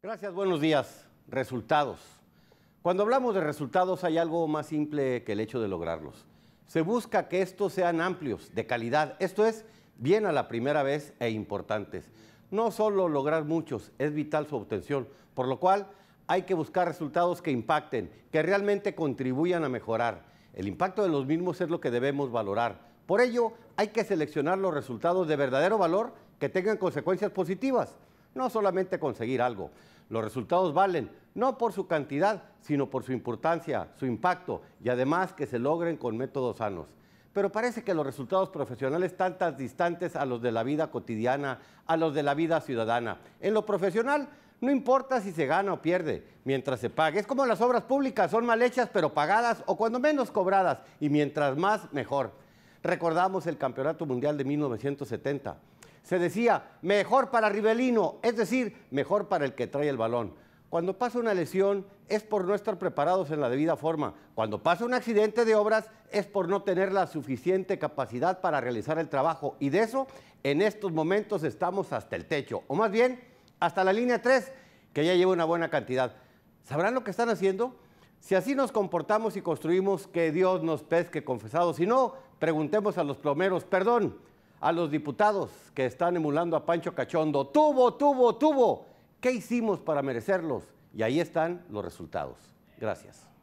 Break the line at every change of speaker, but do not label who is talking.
Gracias, buenos días. Resultados. Cuando hablamos de resultados hay algo más simple que el hecho de lograrlos. Se busca que estos sean amplios, de calidad. Esto es, bien a la primera vez e importantes. No solo lograr muchos, es vital su obtención, por lo cual hay que buscar resultados que impacten, que realmente contribuyan a mejorar. El impacto de los mismos es lo que debemos valorar. Por ello, hay que seleccionar los resultados de verdadero valor que tengan consecuencias positivas no solamente conseguir algo. Los resultados valen no por su cantidad, sino por su importancia, su impacto y además que se logren con métodos sanos. Pero parece que los resultados profesionales están tan distantes a los de la vida cotidiana, a los de la vida ciudadana. En lo profesional, no importa si se gana o pierde, mientras se pague. Es como las obras públicas, son mal hechas pero pagadas o cuando menos cobradas y mientras más, mejor. Recordamos el Campeonato Mundial de 1970 se decía mejor para Rivelino, es decir, mejor para el que trae el balón. Cuando pasa una lesión es por no estar preparados en la debida forma. Cuando pasa un accidente de obras es por no tener la suficiente capacidad para realizar el trabajo. Y de eso en estos momentos estamos hasta el techo, o más bien hasta la línea 3, que ya lleva una buena cantidad. ¿Sabrán lo que están haciendo? Si así nos comportamos y construimos, que Dios nos pesque confesados. Si no, preguntemos a los plomeros, perdón, a los diputados que están emulando a Pancho Cachondo. Tuvo, tuvo, tuvo. ¿Qué hicimos para merecerlos? Y ahí están los resultados. Gracias.